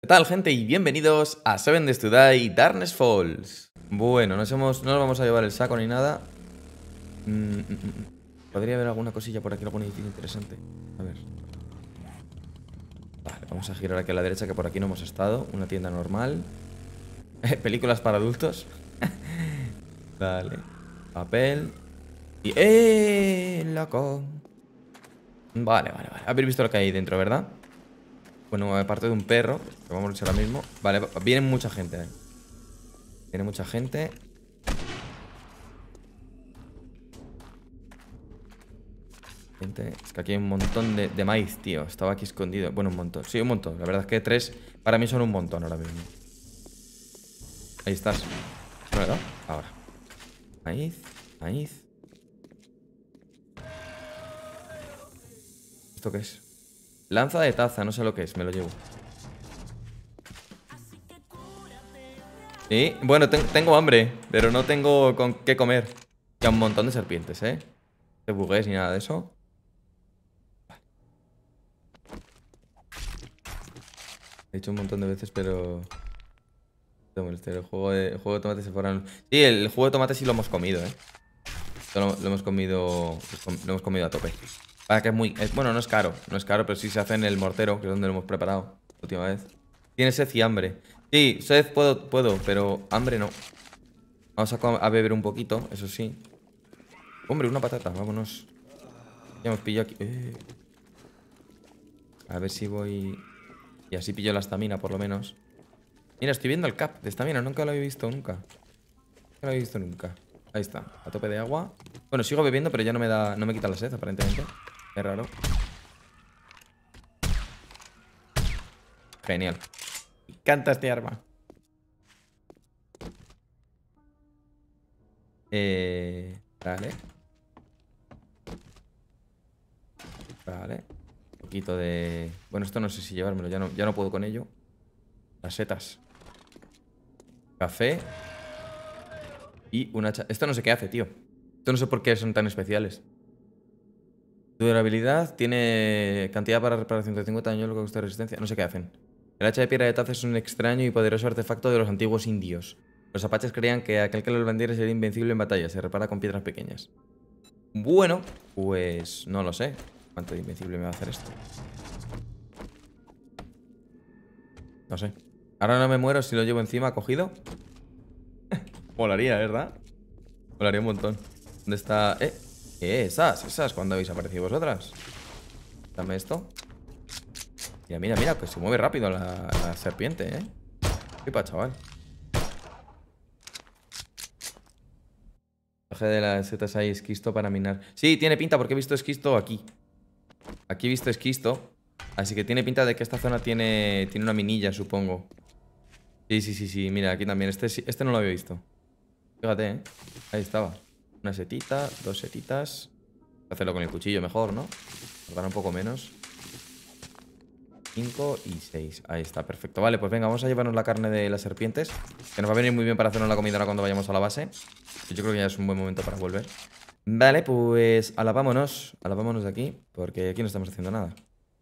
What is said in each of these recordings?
¿Qué tal, gente? Y bienvenidos a Seven Days to Die Darkness Falls. Bueno, no nos vamos a llevar el saco ni nada. Mm, mm, mm, Podría haber alguna cosilla por aquí, algún edificio interesante. A ver. Vale, vamos a girar aquí a la derecha, que por aquí no hemos estado. Una tienda normal. Películas para adultos. vale. Papel. Y... ¡Eh! Loco. Vale, vale, vale. Habéis visto lo que hay dentro, ¿verdad? Bueno, aparte de un perro, que vamos a luchar ahora mismo. Vale, viene mucha gente. Eh. Viene mucha gente. Gente, es que aquí hay un montón de, maíz, tío. Estaba aquí escondido. Bueno, un montón. Sí, un montón. La verdad es que tres para mí son un montón ahora mismo. Ahí estás. ¿No Ahora. Maíz, maíz. ¿Esto qué es? Lanza de taza, no sé lo que es, me lo llevo. Y bueno, tengo hambre, pero no tengo con qué comer. Y un montón de serpientes, ¿eh? De bugues ni nada de eso. He dicho un montón de veces, pero... El juego de, el juego de tomates se fueron... Sí, el juego de tomate sí lo hemos comido, ¿eh? lo hemos comido... Lo hemos comido a tope. Para que muy... bueno, no es caro. No es caro, pero sí se hace en el mortero, que es donde lo hemos preparado la última vez. Tiene sed y hambre. Sí, sed puedo, puedo, pero hambre no. Vamos a, beber un poquito, eso sí. Hombre, una patata, vámonos. Ya hemos pillado aquí. Eh. A ver si voy... Y así pillo la estamina, por lo menos. Mira, estoy viendo el cap de estamina. Nunca lo había visto, nunca. Nunca lo había visto, nunca. Ahí está. A tope de agua. Bueno, sigo bebiendo, pero ya no me da... No me quita la sed, aparentemente raro. Genial. Me encanta este arma. Eh, vale. Vale. Un poquito de... Bueno, esto no sé si llevármelo. Ya no, ya no puedo con ello. Las setas. Café. Y una... Esto no sé qué hace, tío. Esto no sé por qué son tan especiales. Durabilidad tiene cantidad para de 150 años, lo que gusta resistencia. No sé qué hacen. El hacha de piedra de Taz es un extraño y poderoso artefacto de los antiguos indios. Los apaches creían que aquel que lo vendiera sería invencible en batalla. Se repara con piedras pequeñas. Bueno, pues no lo sé. ¿Cuánto de invencible me va a hacer esto? No sé. Ahora no me muero si lo llevo encima cogido. Molaría, ¿verdad? Molaría un montón. ¿Dónde está...? Eh, esas, esas, cuando habéis aparecido vosotras? Dame esto Mira, mira, mira, que se mueve rápido la, serpiente, ¿eh? pa' chaval Baje de las setas ahí esquisto para minar Sí, tiene pinta porque he visto esquisto aquí Aquí he visto esquisto Así que tiene pinta de que esta zona tiene, tiene una minilla, supongo Sí, sí, sí, sí, mira, aquí también Este, este no lo había visto Fíjate, ¿eh? Ahí estaba una setita, dos setitas. Hacerlo con el cuchillo mejor, ¿no? Tardar un poco menos. Cinco y seis Ahí está, perfecto. Vale, pues venga, vamos a llevarnos la carne de las serpientes. Que nos va a venir muy bien para hacernos la comida ahora cuando vayamos a la base. Yo creo que ya es un buen momento para volver. Vale, pues alabámonos. Alabámonos de aquí, porque aquí no estamos haciendo nada.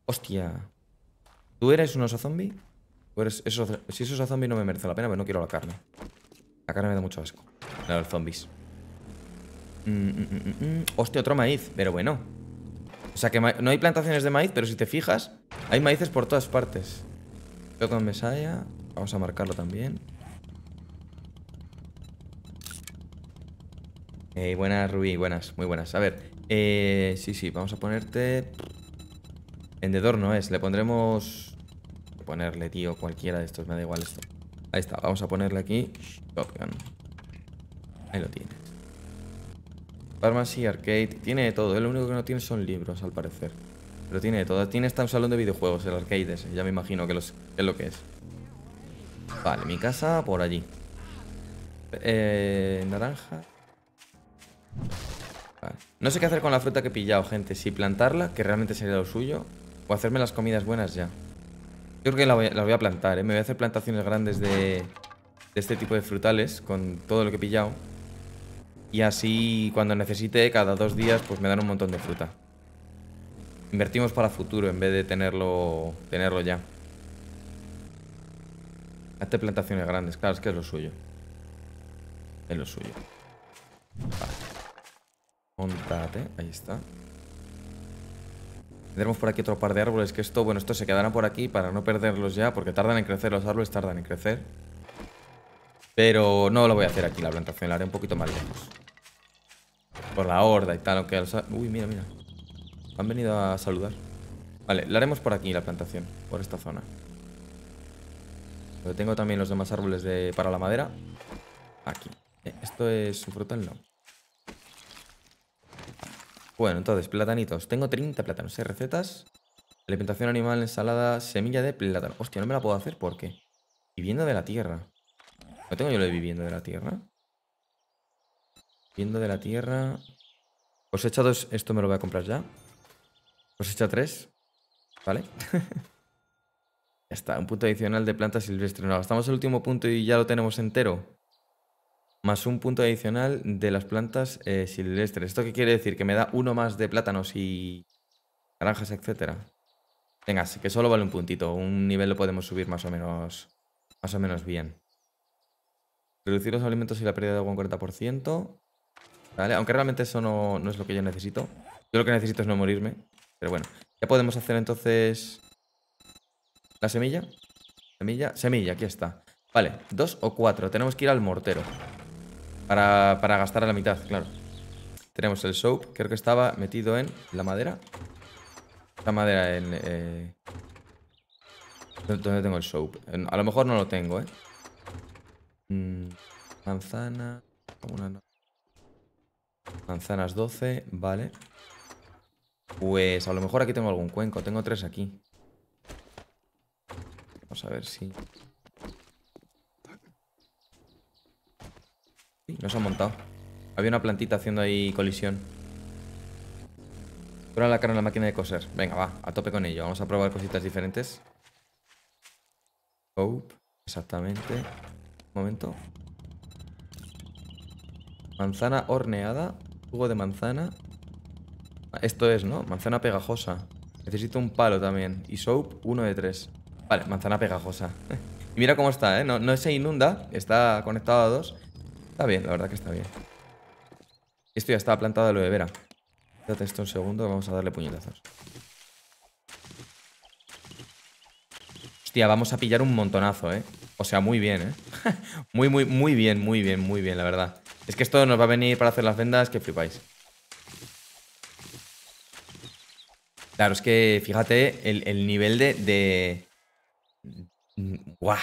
¡Hostia! ¿Tú eres un oso zombie? eso, si es oso zombie no me merece la pena, pero no quiero la carne. La carne me da mucho asco. los zombies. Mm, mm, mm, Hostia, otro maíz, pero bueno. O sea que no hay plantaciones de maíz, pero si te fijas, hay maíces por todas partes. Yo con mesaya. Vamos a marcarlo también. Eh, buenas, Rubí, buenas, muy buenas. A ver, eh, sí, sí, vamos a ponerte... Vendedor no es, le pondremos... Ponerle, tío, cualquiera de estos, me da igual esto. Ahí está, vamos a ponerle aquí... Ahí lo tiene. Pharmacy, arcade, tiene de todo. Lo único que no tiene son libros, al parecer. Pero tiene de todo. Tiene hasta un salón de videojuegos, el arcade Ya me imagino que, es lo que es. Vale, mi casa por allí. Eh, naranja. No sé qué hacer con la fruta que he pillado, gente. Si plantarla, que realmente sería lo suyo, o hacerme las comidas buenas ya. Yo creo que la voy, a plantar, ¿eh? Me voy a hacer plantaciones grandes de, de este tipo de frutales con todo lo que he pillado. Y así cuando necesite cada dos días pues me dan un montón de fruta. Invertimos para futuro en vez de tenerlo, tenerlo ya. Hazte plantaciones grandes, claro, es que es lo suyo. Es lo suyo. Vale. Montate, ahí está. Tendremos por aquí otro par de árboles que esto, bueno, estos se quedarán por aquí para no perderlos ya, porque tardan en crecer, los árboles tardan en crecer. Pero no lo voy a hacer aquí la plantación, la haré un poquito más lejos por la horda y tal, aunque... Uy, mira, mira. Han venido a saludar. Vale, la haremos por aquí la plantación, por esta zona. Pero tengo también los demás árboles de... para la madera. Aquí. Eh, ¿Esto es su frutal? No. Bueno, entonces, platanitos. Tengo 30 plátanos, Seis recetas. Alimentación animal, ensalada, semilla de plátano. Hostia, no me la puedo hacer, porque qué? de la tierra. ¿No tengo yo lo de viviendo de la tierra? Viendo de la tierra. echado dos. Esto me lo voy a comprar ya. Cosecha tres. Vale. ya está. Un punto adicional de plantas silvestres. No, gastamos el último punto y ya lo tenemos entero más un punto adicional de las plantas eh, silvestres. ¿Esto qué quiere decir? Que me da uno más de plátanos y naranjas, etcétera. Venga, que solo vale un puntito. Un nivel lo podemos subir más o menos, más o menos bien. Reducir los alimentos y la pérdida de agua un 40%. Aunque realmente eso no, es lo que yo necesito. Yo lo que necesito es no morirme. Pero bueno, ya podemos hacer entonces... ¿La semilla? Semilla, semilla, aquí está. Vale, dos o cuatro. Tenemos que ir al mortero. Para, gastar a la mitad, claro. Tenemos el soap, creo que estaba metido en la madera. La madera en... Eh, ¿Dónde tengo el soap? A lo mejor no lo tengo, ¿eh? Mm, manzana... Una Manzanas 12, vale. Pues a lo mejor aquí tengo algún cuenco. Tengo tres aquí. Vamos a ver si... Sí, no se han montado. Había una plantita haciendo ahí colisión. Prueba la cara en la máquina de coser. Venga, va, a tope con ello. Vamos a probar cositas diferentes. Oh, exactamente. Un momento. Manzana horneada de manzana. Esto es, ¿no? Manzana pegajosa. Necesito un palo también. Y soap, uno de tres. Vale, manzana pegajosa. y mira cómo está, ¿eh? No, se inunda. Está conectado a dos. Está bien, la verdad que está bien. Esto ya está plantado lo de vera. Date esto un segundo, vamos a darle puñetazos. Hostia, vamos a pillar un montonazo, ¿eh? O sea, muy bien, ¿eh? muy, muy, muy bien, muy bien, muy bien, la verdad. Es que esto nos va a venir para hacer las vendas que flipáis. Claro, es que fíjate el, nivel de... de... ¡Guau!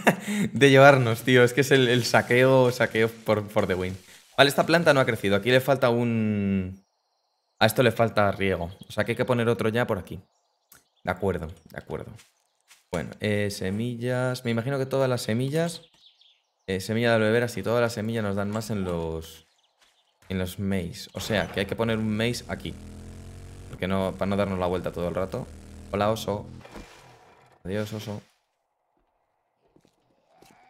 de llevarnos, tío. Es que es el, saqueo, saqueo por, the win. Vale, esta planta no ha crecido. Aquí le falta un... A esto le falta riego. O sea que hay que poner otro ya por aquí. De acuerdo, de acuerdo. Bueno, eh, semillas... Me imagino que todas las semillas eh, semilla de aloe y todas las semillas nos dan más en los en los maze. O sea, que hay que poner un maze aquí. Porque no, para no darnos la vuelta todo el rato. Hola, oso. Adiós, oso.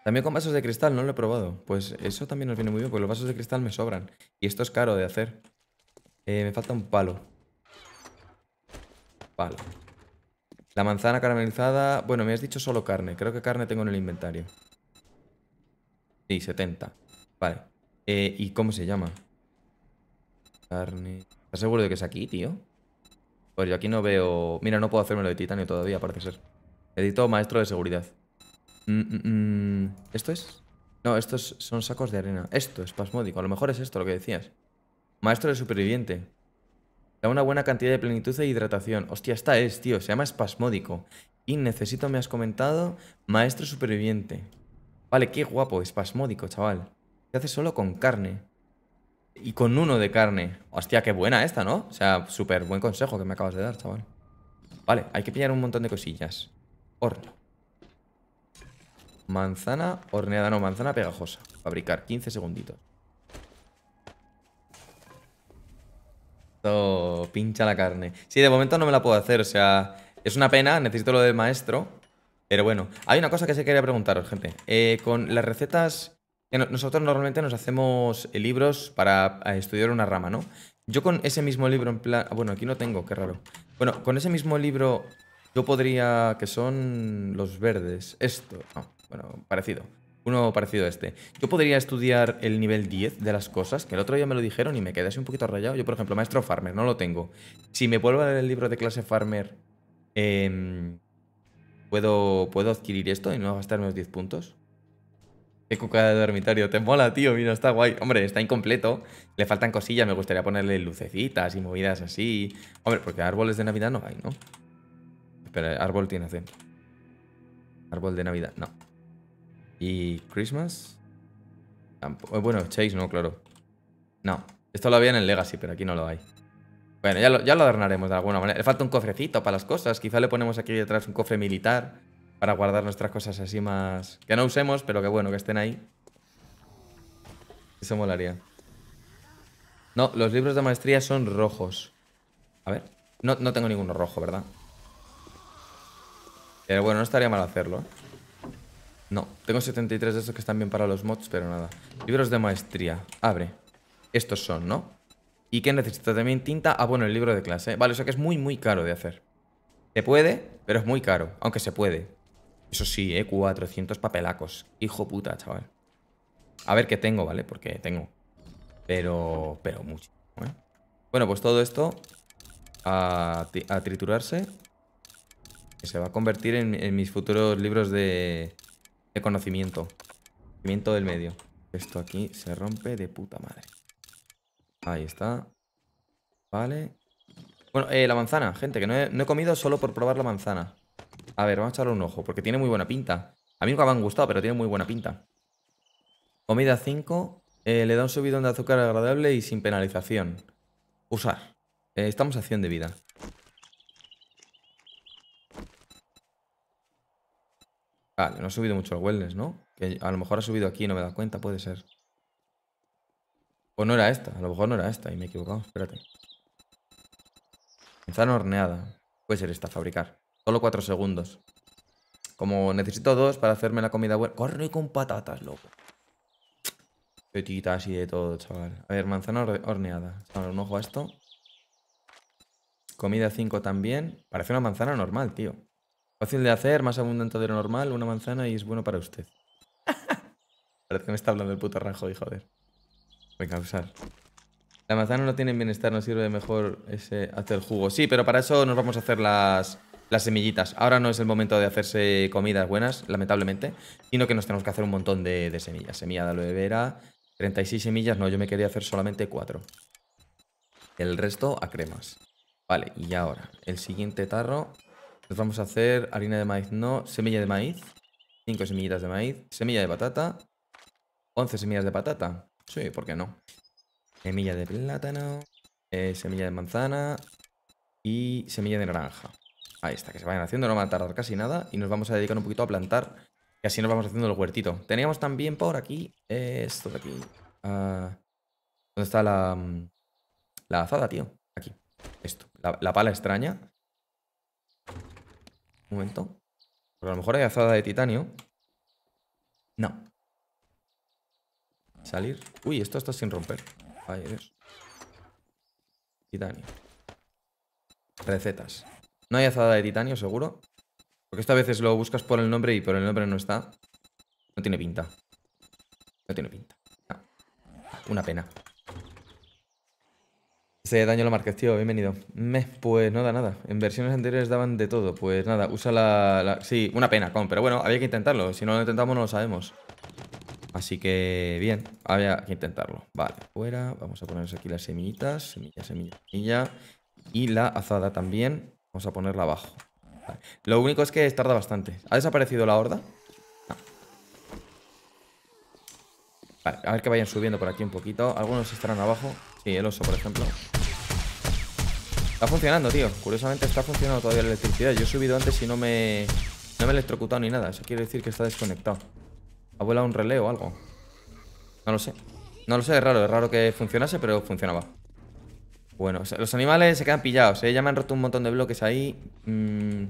También con vasos de cristal, no lo he probado. Pues eso también nos viene muy bien, porque los vasos de cristal me sobran. Y esto es caro de hacer. Eh, me falta un palo. Palo. La manzana caramelizada... Bueno, me has dicho solo carne. Creo que carne tengo en el inventario. Sí, 70. Vale. Eh, ¿Y cómo se llama? Carne... ¿Estás seguro de que es aquí, tío? Pues yo aquí no veo... Mira, no puedo hacerme lo de titanio todavía, parece ser. Edito maestro de seguridad. Mm, mm, mm. ¿Esto es? No, estos son sacos de arena. Esto es A lo mejor es esto lo que decías. Maestro de superviviente. Da una buena cantidad de plenitud e hidratación. Hostia, esta es, tío. Se llama espasmódico. Y necesito, me has comentado, maestro superviviente. Vale, qué guapo, espasmódico, chaval. Se hace solo con carne. Y con uno de carne. Hostia, qué buena esta, ¿no? O sea, súper buen consejo que me acabas de dar, chaval. Vale, hay que pillar un montón de cosillas. Horno. Manzana horneada, no, manzana pegajosa. Fabricar, 15 segunditos. pincha la carne. Sí, de momento no me la puedo hacer, o sea, es una pena, necesito lo del maestro. Pero bueno, hay una cosa que se quería preguntaros, gente. Eh, con las recetas, nosotros normalmente nos hacemos eh, libros para eh, estudiar una rama, ¿no? Yo con ese mismo libro, en plan... Bueno, aquí no tengo, qué raro. Bueno, con ese mismo libro yo podría... Que son los verdes. Esto, bueno, parecido. Uno parecido a este. Yo podría estudiar el nivel 10 de las cosas, que el otro día me lo dijeron y me quedé así un poquito rayado. Yo, por ejemplo, maestro farmer, no lo tengo. Si me vuelvo a leer el libro de clase farmer... Eh, ¿Puedo, adquirir esto y no gastarme los 10 puntos? Qué cuca de dormitorio. Te mola, tío. Mira, está guay. Hombre, está incompleto. Le faltan cosillas. Me gustaría ponerle lucecitas y movidas así. Hombre, porque árboles de Navidad no hay, ¿no? Espera, árbol tiene acento. Árbol de Navidad, no. ¿Y Christmas? Eh, bueno, Chase no, claro. No. Esto lo había en el Legacy, pero aquí no lo hay. Bueno, ya lo, adornaremos de alguna manera. Le falta un cofrecito para las cosas. Quizá le ponemos aquí detrás un cofre militar para guardar nuestras cosas así más... Que no usemos, pero que bueno, que estén ahí. Eso molaría. No, los libros de maestría son rojos. A ver. No, no tengo ninguno rojo, ¿verdad? Pero bueno, no estaría mal hacerlo. No, tengo 73 de esos que están bien para los mods, pero nada. Libros de maestría. Abre. Estos son, ¿no? ¿Y que necesita También tinta. Ah, bueno, el libro de clase. Vale, o sea que es muy, muy caro de hacer. Se puede, pero es muy caro. Aunque se puede. Eso sí, ¿eh? 400 papelacos. Hijo puta, chaval. A ver qué tengo, ¿vale? Porque tengo. Pero... Pero mucho. ¿eh? Bueno, pues todo esto a, triturarse. Que se va a convertir en, en mis futuros libros de, de conocimiento. Conocimiento del medio. Esto aquí se rompe de puta madre. Ahí está. Vale. Bueno, eh, la manzana, gente, que no he, comido solo por probar la manzana. A ver, vamos a echarle un ojo, porque tiene muy buena pinta. A mí nunca me han gustado, pero tiene muy buena pinta. Comida 5. Eh, le da un subido de azúcar agradable y sin penalización. Usar. Eh, estamos a 100 de vida. Vale, no ha subido mucho el wellness, ¿no? Que a lo mejor ha subido aquí y no me da cuenta, puede ser. O no era esta, a lo mejor no era esta y me he equivocado, espérate. Manzana horneada. Puede ser esta, fabricar. Solo cuatro segundos. Como necesito dos para hacerme la comida buena. Corre con patatas, loco. Petitas y de todo, chaval. A ver, manzana horneada. Chaval, un ojo a esto. Comida 5 también. Parece una manzana normal, tío. Fácil de hacer, más abundante de lo normal, una manzana y es bueno para usted. Parece que me está hablando el puto ranjo y joder usar. La manzana no tiene bienestar, no sirve mejor hacer jugo. Sí, pero para eso nos vamos a hacer las, semillitas. Ahora no es el momento de hacerse comidas buenas, lamentablemente, sino que nos tenemos que hacer un montón de, de semillas. Semilla de aloe vera, 36 semillas, no, yo me quería hacer solamente 4. El resto a cremas. Vale, y ahora, el siguiente tarro, nos vamos a hacer harina de maíz, no, semilla de maíz, 5 semillitas de maíz, semilla de patata, 11 semillas de patata, Sí, ¿por qué no? Semilla de plátano, eh, semilla de manzana y semilla de naranja. Ahí está, que se vayan haciendo, no va a tardar casi nada y nos vamos a dedicar un poquito a plantar y así nos vamos haciendo el huertito. Teníamos también por aquí esto de aquí. Ah, ¿Dónde está la, mm, la azada, tío? Aquí, esto, la, pala extraña. Un momento. Pues a lo mejor hay azada de titanio. No, Salir. Uy, esto está sin romper. Ay, Titanio. Recetas. No hay azada de titanio, seguro. Porque esta veces lo buscas por el nombre y por el nombre no está. No tiene pinta. No tiene pinta. Ah, ah, una pena. Ese daño lo marques, tío. Bienvenido. Meh, pues da nada. En versiones anteriores daban de todo. Pues nada, usa la... Sí, una pena, con. Pero bueno, había que intentarlo. Si no lo intentamos, no lo sabemos. Así que bien, había que intentarlo. Vale, fuera. Vamos a ponernos aquí las semillitas. Semilla, semilla, semilla. Y la azada también. Vamos a ponerla abajo. Lo único es que tarda bastante. ¿Ha desaparecido la horda? Vale, a ver que vayan subiendo por aquí un poquito. Algunos estarán abajo. Sí, el oso, por ejemplo. Está funcionando, tío. Curiosamente está funcionando todavía la electricidad. Yo he subido antes y no me, no me he electrocutado ni nada. Eso quiere decir que está desconectado. ¿Ha vuelado un relé o algo? No lo sé. No lo sé, es raro. Es raro que funcionase, pero funcionaba. Bueno, los animales se quedan pillados, ¿eh? Ya me han roto un montón de bloques ahí. y mm,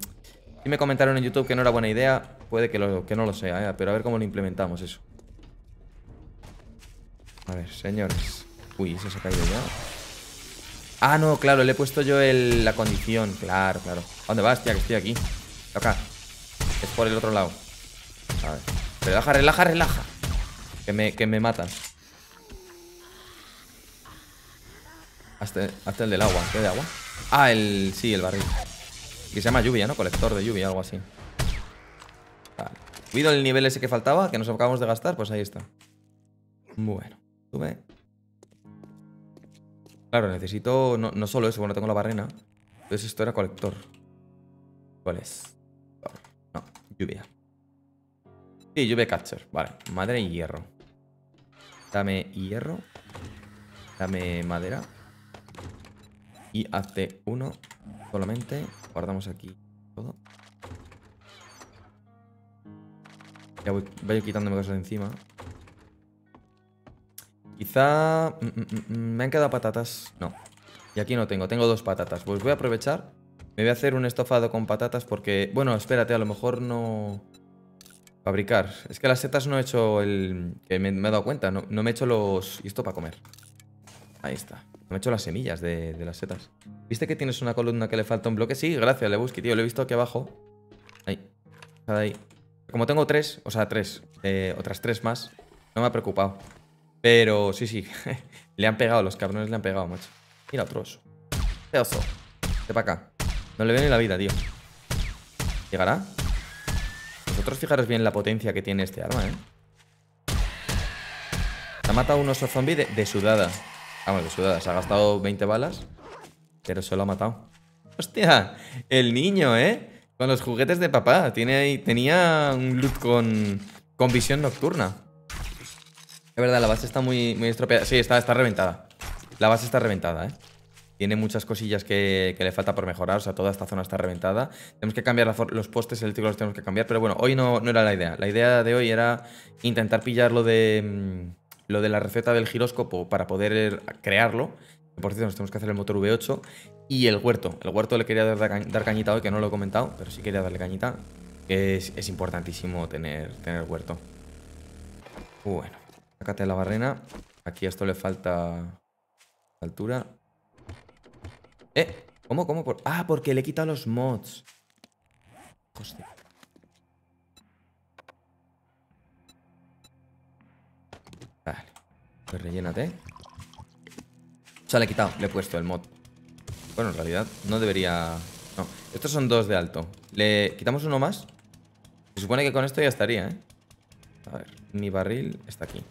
me comentaron en YouTube que no era buena idea. Puede que, que no lo sea, ¿eh? Pero a ver cómo lo implementamos eso. A ver, señores. Uy, eso se ha caído ya. Ah, no, claro, le he puesto yo la condición. Claro, claro. dónde vas, tía? Que estoy aquí. Acá. Es por el otro lado. A ver. Relaja, relaja, relaja. Que me, que matan. Hasta, el del agua. ¿Qué ¿eh? de agua? Ah, el... Sí, el barril. Que se llama lluvia, ¿no? Colector de lluvia, algo así. Vale. Cuido el nivel ese que faltaba, que nos acabamos de gastar, pues ahí está. Bueno, sube. Claro, necesito... No, no solo eso, bueno, tengo la barrena. Entonces esto era colector. ¿Cuál es? No, lluvia. Sí, yo voy a Vale, madera y hierro. Dame hierro. Dame madera. Y hace uno solamente. Guardamos aquí todo. Ya voy, quitándome cosas de encima. Quizá... Mm, mm, mm, me han quedado patatas. No. Y aquí no tengo. Tengo dos patatas. Pues voy a aprovechar. Me voy a hacer un estofado con patatas porque... Bueno, espérate. A lo mejor no... Fabricar. Es que las setas no he hecho el... me, he dado cuenta, no, me he hecho los... Y esto para comer. Ahí está. No me he hecho las semillas de, las setas. ¿Viste que tienes una columna que le falta un bloque? Sí, gracias, le busqué, tío. Lo he visto aquí abajo. Ahí. Ahí. Como tengo tres, o sea, tres, eh, otras tres más, no me ha preocupado. Pero sí, sí. le han pegado, los cabrones le han pegado, macho. Mira, otro oso. Este oso. Este para acá. No le veo ni la vida, tío. ¿Llegará? fijaros bien la potencia que tiene este arma, ¿eh? Se ha matado un oso zombie de, sudada. Ah, de sudada. Se ha gastado 20 balas, pero solo lo ha matado. ¡Hostia! El niño, ¿eh? Con los juguetes de papá. Tiene, tenía un loot con, con visión nocturna. Es verdad, la base está muy, muy estropeada. Sí, está, está reventada. La base está reventada, ¿eh? tiene muchas cosillas que, le falta por mejorar, o sea, toda esta zona está reventada. Tenemos que cambiar los postes el eléctricos, los tenemos que cambiar, pero bueno, hoy no, no era la idea. La idea de hoy era intentar pillar lo de, mm, lo de la receta del giroscopo para poder crearlo. Por cierto, nos tenemos que hacer el motor V8 y el huerto. El huerto le quería dar, dar cañita hoy, que no lo he comentado, pero sí quería darle cañita. Es, importantísimo tener, tener huerto. Bueno, sácate la barrena. Aquí a esto le falta altura. ¿Eh? ¿Cómo, cómo? Por... Ah, porque le he quitado los mods. Hostia. Vale. Pues rellénate. O sea, le he quitado, le he puesto el mod. Bueno, en realidad no debería... No, estos son dos de alto. Le quitamos uno más. Se supone que con esto ya estaría, ¿eh? A ver, mi barril está aquí.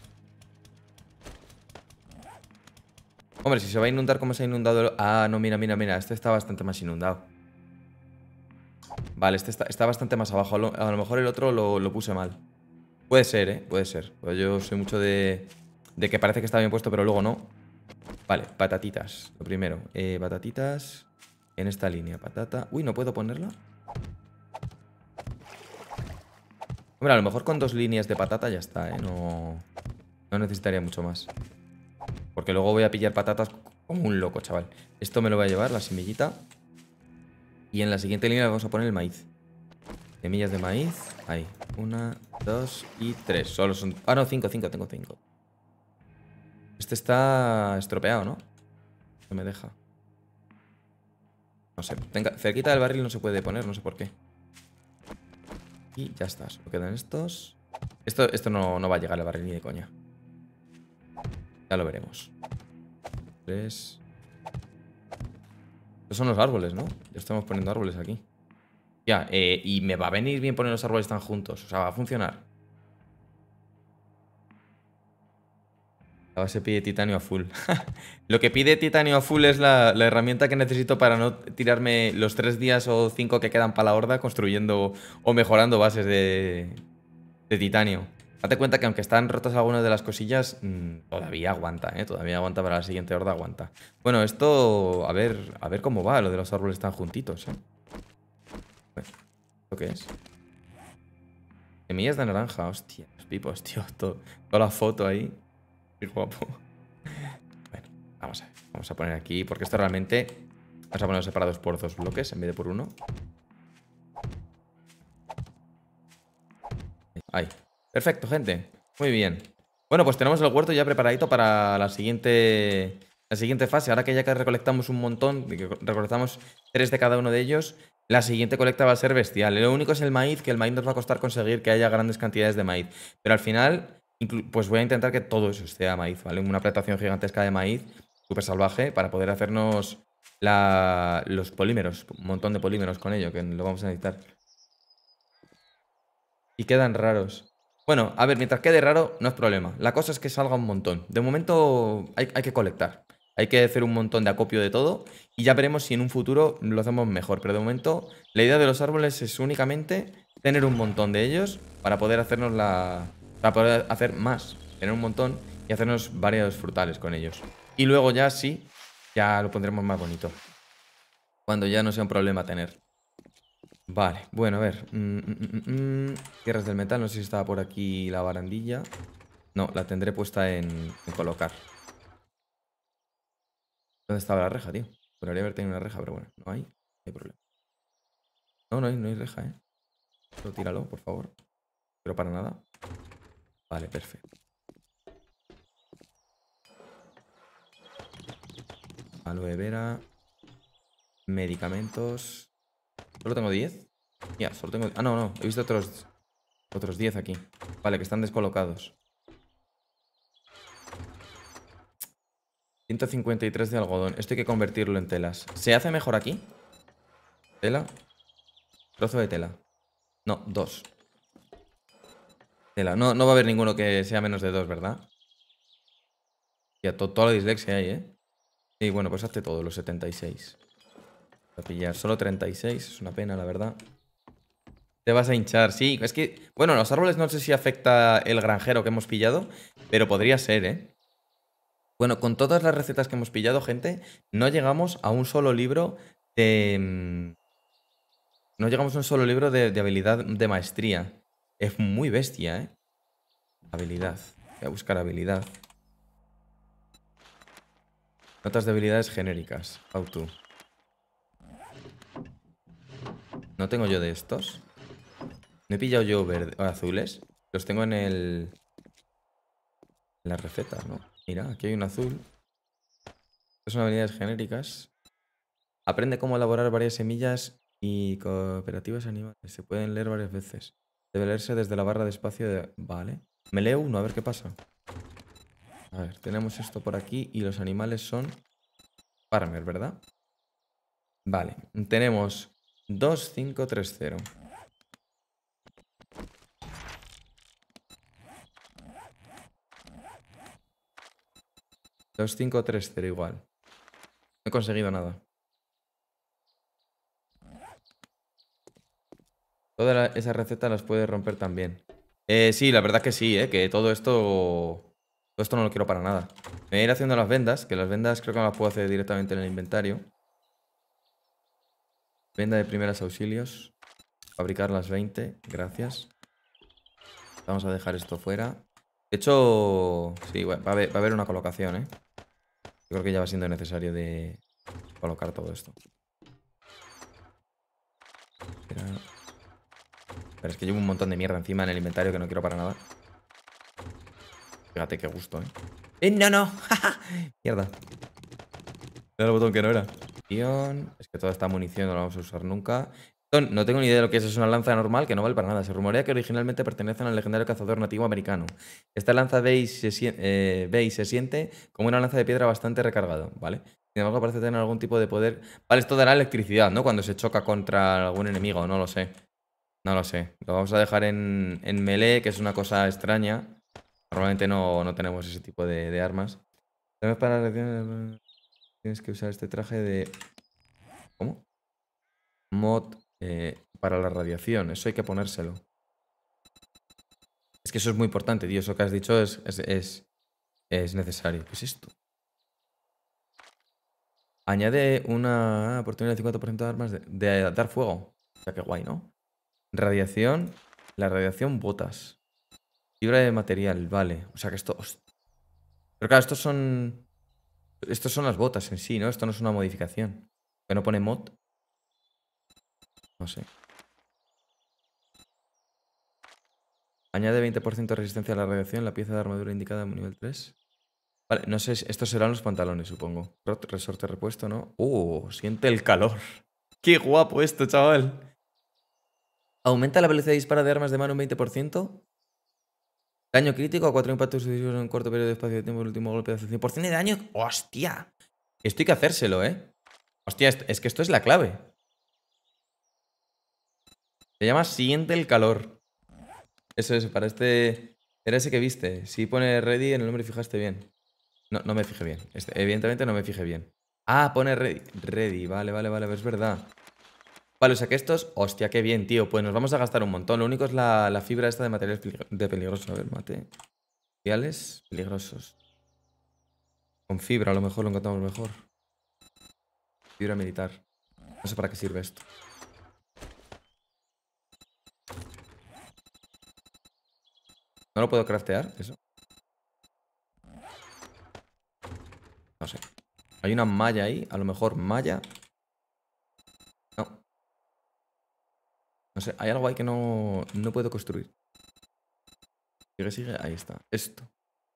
Hombre, si se va a inundar como se ha inundado... Ah, no, mira, mira, mira. Este está bastante más inundado. Vale, este está, bastante más abajo. A lo, mejor el otro lo, puse mal. Puede ser, ¿eh? Puede ser. Pues yo soy mucho de, de que parece que está bien puesto, pero luego no. Vale, patatitas. Lo primero. Eh, patatitas en esta línea. Patata. Uy, ¿no puedo ponerla? Hombre, a lo mejor con dos líneas de patata ya está, ¿eh? No, no necesitaría mucho más. Porque luego voy a pillar patatas como un loco, chaval. Esto me lo va a llevar, la semillita. Y en la siguiente línea vamos a poner el maíz. Semillas de maíz. Ahí. Una, dos y tres. Solo son... Ah, no, cinco, cinco. Tengo cinco. Este está estropeado, ¿no? No me deja. No sé. Cerquita del barril no se puede poner, no sé por qué. Y ya está. Solo quedan estos. Esto, esto no, no va a llegar al barril ni de coña. Ya lo veremos. Tres. Estos son los árboles, ¿no? Ya estamos poniendo árboles aquí. Ya, eh, y me va a venir bien poner los árboles tan juntos. O sea, va a funcionar. La base pide titanio a full. lo que pide titanio a full es la, herramienta que necesito para no tirarme los tres días o cinco que quedan para la horda construyendo o mejorando bases de titanio. Date cuenta que aunque están rotas algunas de las cosillas, mm, todavía aguanta, ¿eh? Todavía aguanta para la siguiente horda, aguanta. Bueno, esto... A ver, a ver cómo va, lo de los árboles tan juntitos, ¿eh? ¿Esto qué es? Semillas de naranja, hostia, los pipos, tío. toda la foto ahí. Qué guapo. Bueno, vamos a Vamos a poner aquí, porque esto realmente... Vamos a poner separados por dos bloques en vez de por uno. Ahí. Perfecto, gente. Muy bien. Bueno, pues tenemos el huerto ya preparadito para la siguiente, la siguiente fase. Ahora que ya que recolectamos un montón, recolectamos tres de cada uno de ellos, la siguiente colecta va a ser bestial. Lo único es el maíz, que el maíz nos va a costar conseguir que haya grandes cantidades de maíz. Pero al final, pues voy a intentar que todo eso sea maíz, ¿vale? Una plantación gigantesca de maíz, súper salvaje, para poder hacernos la, los polímeros, un montón de polímeros con ello, que lo vamos a necesitar. Y quedan raros. Bueno, a ver, mientras quede raro, no es problema. La cosa es que salga un montón. De momento hay, que colectar. Hay que hacer un montón de acopio de todo y ya veremos si en un futuro lo hacemos mejor. Pero de momento la idea de los árboles es únicamente tener un montón de ellos para poder hacernos la... para poder hacer más. Tener un montón y hacernos varios frutales con ellos. Y luego ya sí, ya lo pondremos más bonito. Cuando ya no sea un problema tener. Vale, bueno, a ver. Mm, mm, mm, Tierras del metal, no sé si estaba por aquí la barandilla. No, la tendré puesta en, colocar. ¿Dónde estaba la reja, tío? Podría haber tenido una reja, pero bueno, no hay. No hay problema. No, no hay, no hay reja, ¿eh? Solo tíralo, por favor. Pero para nada. Vale, perfecto. Aloe vera. Medicamentos. ¿Solo tengo 10? Ya, solo tengo... Ah, no, no. He visto otros... Otros 10 aquí. Vale, que están descolocados. 153 de algodón. Esto hay que convertirlo en telas. ¿Se hace mejor aquí? Tela. Trozo de tela. No, dos. Tela. No, no va a haber ninguno que sea menos de dos, ¿verdad? Ya, todo toda la dislexia hay, ¿eh? Y bueno, pues hazte todo, los 76 a pillar. Solo 36, es una pena, la verdad. Te vas a hinchar, sí. Es que, bueno, los árboles no sé si afecta el granjero que hemos pillado, pero podría ser, ¿eh? Bueno, con todas las recetas que hemos pillado, gente, no llegamos a un solo libro de... Mm, no llegamos a un solo libro de, habilidad de maestría. Es muy bestia, ¿eh? Habilidad. Voy a buscar habilidad. Notas de habilidades genéricas. How ¿No tengo yo de estos? ¿No he pillado yo verde ah, azules? Los tengo en el... En la receta, ¿no? Mira, aquí hay un azul. Estas son habilidades genéricas. Aprende cómo elaborar varias semillas y cooperativas animales. Se pueden leer varias veces. Debe leerse desde la barra de espacio de... Vale. Me leo uno, a ver qué pasa. A ver, tenemos esto por aquí y los animales son... Farmer, ¿verdad? Vale, tenemos 2530. 2530 igual. No he conseguido nada. Todas esas recetas las puede romper también. Eh, sí, la verdad que sí, eh, que todo esto... Todo esto no lo quiero para nada. Me voy a ir haciendo las vendas, que las vendas creo que no las puedo hacer directamente en el inventario. Venda de primeras auxilios. Fabricar las 20. Gracias. Vamos a dejar esto fuera. De hecho, sí, va, a haber, una colocación, ¿eh? Yo creo que ya va siendo necesario de colocar todo esto. Espera. Pero es que llevo un montón de mierda encima en el inventario que no quiero para nada. Fíjate qué gusto, ¿eh? ¡Eh, no, no! mierda. Era el botón que no era. Es que toda esta munición no la vamos a usar nunca. No tengo ni idea de lo que es, es una lanza normal que no vale para nada. Se rumorea que originalmente pertenecen al legendario cazador nativo americano. Esta lanza veis se, eh, se siente como una lanza de piedra bastante recargado, ¿vale? Sin embargo, parece tener algún tipo de poder. Vale, esto dará electricidad, ¿no? Cuando se choca contra algún enemigo, no lo sé. No lo sé. Lo vamos a dejar en, en melee, que es una cosa extraña. Normalmente no, tenemos ese tipo de, armas. Tenemos para... Tienes que usar este traje de... ¿Cómo? Mod eh, para la radiación. Eso hay que ponérselo. Es que eso es muy importante, tío. Eso que has dicho es, es, necesario. ¿Qué es esto? Añade una oportunidad de 50% de armas de, de, dar fuego. O sea, qué guay, ¿no? Radiación. La radiación botas. Fibra de material, vale. O sea que esto... Pero claro, estos son... Estas son las botas en sí, ¿no? Esto no es una modificación. Que no pone mod. No sé. Añade 20% de resistencia a la radiación la pieza de armadura indicada en nivel 3. Vale, no sé, estos serán los pantalones, supongo. Resorte repuesto, ¿no? ¡Uh! Siente el calor. ¡Qué guapo esto, chaval! Aumenta la velocidad de disparo de armas de mano un 20%. Daño crítico a cuatro impactos sucesivos en un corto periodo de espacio de tiempo. El último golpe hace 100% de daño. ¡Hostia! Esto hay que hacérselo, ¿eh? Hostia, es que esto es la clave. Se llama Siente el calor. Eso es, para este... Era ese que viste. Si pone ready en el nombre fijaste bien. No, no me fijé bien. Este, evidentemente no me fijé bien. Ah, pone ready. Ready, vale, vale, vale. Es verdad. Vale, o sea que estos, hostia, qué bien, tío. Pues nos vamos a gastar un montón. Lo único es la, fibra esta de materiales de peligrosos. A ver, mate. Materiales peligrosos. Con fibra, a lo mejor lo encontramos mejor. Fibra militar. No sé para qué sirve esto. ¿No lo puedo craftear? Eso. No sé. Hay una malla ahí, a lo mejor malla. No sé, hay algo ahí que no, puedo construir. Sigue, sigue, ahí está. Esto.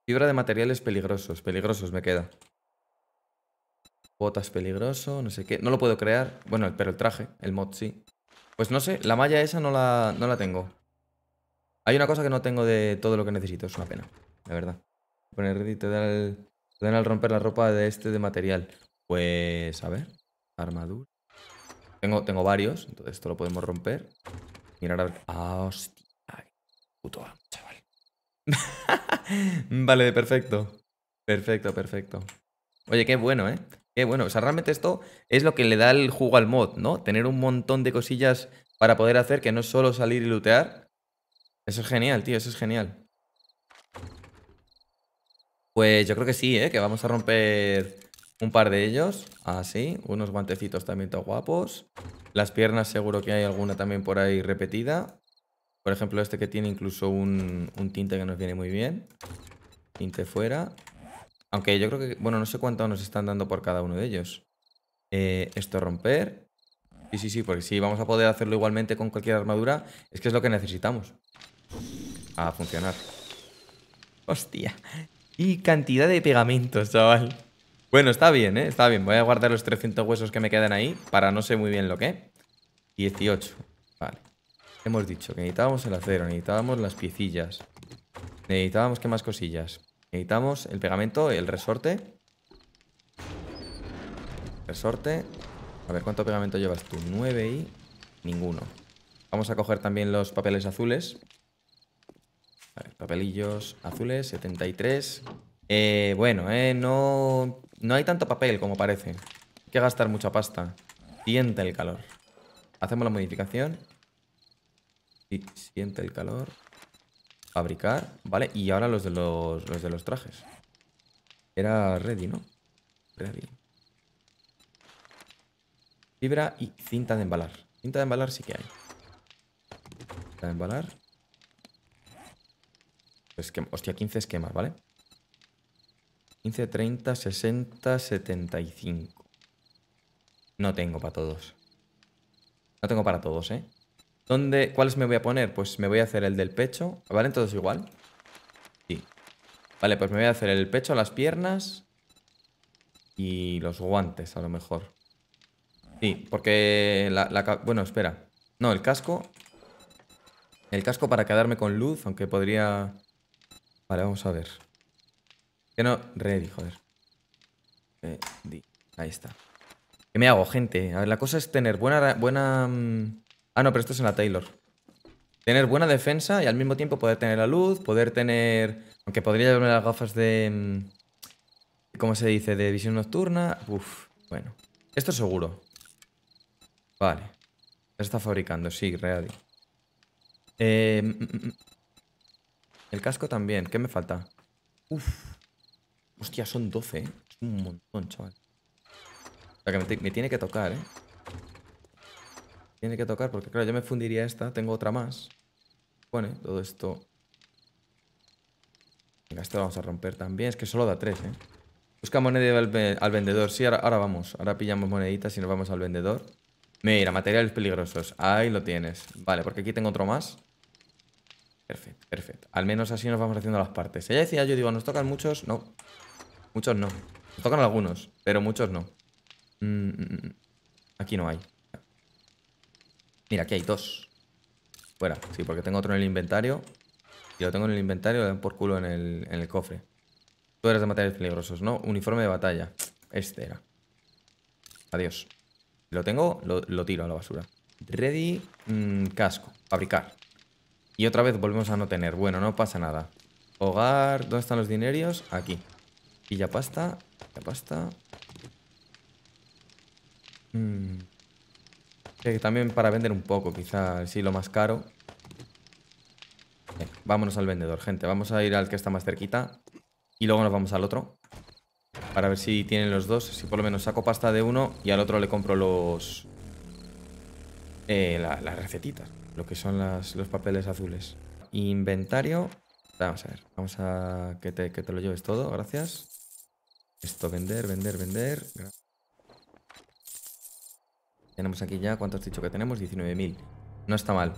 Fibra de materiales peligrosos, peligrosos me queda. Botas peligroso, no sé qué. No lo puedo crear. Bueno, pero el traje, el mod sí. Pues no sé, la malla esa no la, no la tengo. Hay una cosa que no tengo de todo lo que necesito, es una pena, la verdad. Poner ready te dan, al, te dan al romper la ropa de este de material. Pues, a ver, armadura. Tengo, varios, entonces esto lo podemos romper. Mirar a ah, hostia. puto chaval. vale, perfecto. Perfecto, perfecto. Oye, qué bueno, ¿eh? Qué bueno. O sea, realmente esto es lo que le da el jugo al mod, ¿no? Tener un montón de cosillas para poder hacer que no es solo salir y lootear. Eso es genial, tío, eso es genial. Pues yo creo que sí, ¿eh? Que vamos a romper un par de ellos, así. Unos guantecitos también tan guapos. Las piernas seguro que hay alguna también por ahí repetida. Por ejemplo, este que tiene incluso un, tinte que nos viene muy bien. Tinte fuera. Aunque yo creo que... Bueno, no sé cuánto nos están dando por cada uno de ellos. Eh, esto romper. Sí, sí, sí, porque sí, vamos a poder hacerlo igualmente con cualquier armadura, es que es lo que necesitamos. A funcionar. Hostia. Y cantidad de pegamentos, chaval. Bueno, está bien, ¿eh? Está bien. Voy a guardar los 300 huesos que me quedan ahí para no sé muy bien lo que. 18. Vale. Hemos dicho que necesitábamos el acero, necesitábamos las piecillas. Necesitábamos, ¿qué más cosillas? Necesitamos el pegamento, el resorte. Resorte. A ver, ¿cuánto pegamento llevas tú? 9 y ninguno. Vamos a coger también los papeles azules. Vale, papelillos azules, 73. Eh, bueno, eh, no, no hay tanto papel como parece. Hay que gastar mucha pasta. Siente el calor. Hacemos la modificación. Y siente el calor. Fabricar, ¿vale? Y ahora los de los, de los trajes. Era ready, ¿no? Ready. Fibra y cinta de embalar. Cinta de embalar sí que hay. Cinta de embalar. Pues que, hostia, 15 esquemas, ¿vale? vale 15, 30, 60, 75. No tengo para todos. No tengo para todos, ¿eh? ¿Dónde, ¿Cuáles me voy a poner? Pues me voy a hacer el del pecho. ¿Vale? Entonces igual? Sí. Vale, pues me voy a hacer el pecho, las piernas y los guantes, a lo mejor. Sí, porque la, la... Bueno, espera. No, el casco. El casco para quedarme con luz, aunque podría... Vale, vamos a ver. Que no. Ready, joder. Ahí está. ¿Qué me hago, gente? A ver, la cosa es tener buena... buena mm, Ah, no, pero esto es en la Taylor. Tener buena defensa y al mismo tiempo poder tener la luz, poder tener... Aunque podría llevarme las gafas de... Mm, ¿Cómo se dice? De visión nocturna. Uf, bueno. Esto es seguro. Vale. Se está fabricando, sí, ready. Eh, mm, el casco también. ¿Qué me falta? Uf. Hostia, son 12, ¿eh? Es un montón, chaval. O sea, que me, tiene que tocar, ¿eh? Tiene que tocar, porque claro, yo me fundiría esta. Tengo otra más. Pone bueno, todo esto. Venga, esto lo vamos a romper también. Es que solo da 3, ¿eh? Busca moneda al, vendedor. Sí, ahora, ahora vamos. Ahora pillamos moneditas y nos vamos al vendedor. Mira, materiales peligrosos. Ahí lo tienes. Vale, porque aquí tengo otro más. Perfecto, perfecto. Al menos así nos vamos haciendo las partes. Ella decía, yo digo, nos tocan muchos. No. Muchos no. tocan algunos, pero muchos no. Mm, mm, mm, aquí no hay. Mira, aquí hay dos. Fuera. Sí, porque tengo otro en el inventario. y lo tengo en el inventario, lo dan por culo en el, cofre. Tú eres de materiales peligrosos, ¿no? Uniforme de batalla. Este era. Adiós. lo tengo, lo, tiro a la basura. Ready, casco, fabricar. Y otra vez volvemos a no tener. Bueno, no pasa nada. Hogar, ¿dónde están los dinerios? Aquí ya pasta. ya pasta. Mm. también para vender un poco, quizá si lo más caro. vámonos al vendedor, gente. Vamos a ir al que está más cerquita. Y luego nos vamos al otro. Para ver si tienen los dos. Si por lo menos saco pasta de uno y al otro le compro los... Eh, la, las recetitas. Lo que son los papeles azules. Inventario. Vamos a ver. Vamos a que te, que te lo lleves todo. Gracias. Esto, vender, vender, vender. Tenemos aquí ya, ¿cuánto has dicho que tenemos? 19.000. No está mal.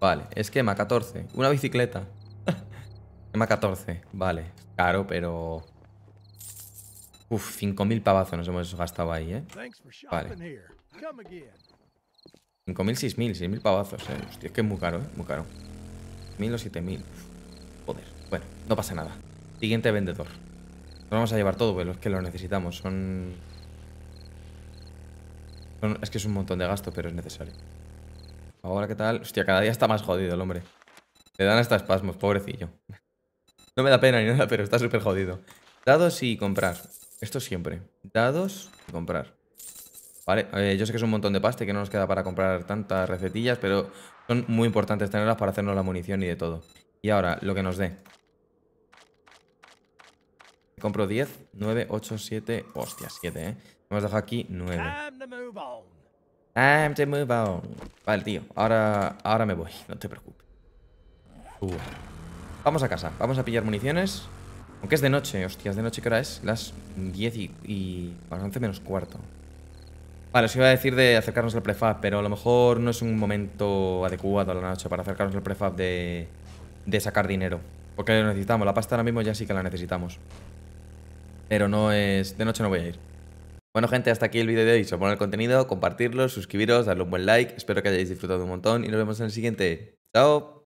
Vale, esquema 14. Una bicicleta. esquema 14. Vale, caro, pero... Uf, 5.000 pavazos nos hemos gastado ahí, ¿eh? Vale. 5.000, 6.000, 6.000 pavazos, ¿eh? Hostia, es que es muy caro, ¿eh? Muy caro. 1.000 o 7.000. Joder. Bueno, no pasa nada. Siguiente vendedor. Nos vamos a llevar todo, pues, es que lo necesitamos. Son... Es que es un montón de gasto, pero es necesario. Ahora, ¿qué tal? Hostia, cada día está más jodido el hombre. Le dan hasta espasmos, pobrecillo. No me da pena ni nada, pero está súper jodido. Dados y comprar. Esto siempre. Dados y comprar. Vale, eh, yo sé que es un montón de pasta y que no nos queda para comprar tantas recetillas, pero son muy importantes tenerlas para hacernos la munición y de todo. Y ahora, lo que nos dé. Compro 10, 9, 8, 7... Hostia, 7, ¿eh? Hemos dejado aquí 9. Time to move on. Vale, tío. Ahora, ahora me voy. No te preocupes. Vamos a casa. Vamos a pillar municiones. Aunque es de noche. Hostias, de noche, ¿qué hora es? Las 10 y... y las 11 menos cuarto. Vale, os iba a decir de acercarnos al prefab, pero a lo mejor no es un momento adecuado a la noche para acercarnos al prefab de, de sacar dinero. Porque lo necesitamos. La pasta ahora mismo ya sí que la necesitamos. Pero no es. De noche no voy a ir. Bueno, gente, hasta aquí el vídeo de hoy. Si el contenido, compartirlo, suscribiros, darle un buen like. Espero que hayáis disfrutado un montón y nos vemos en el siguiente. ¡Chao!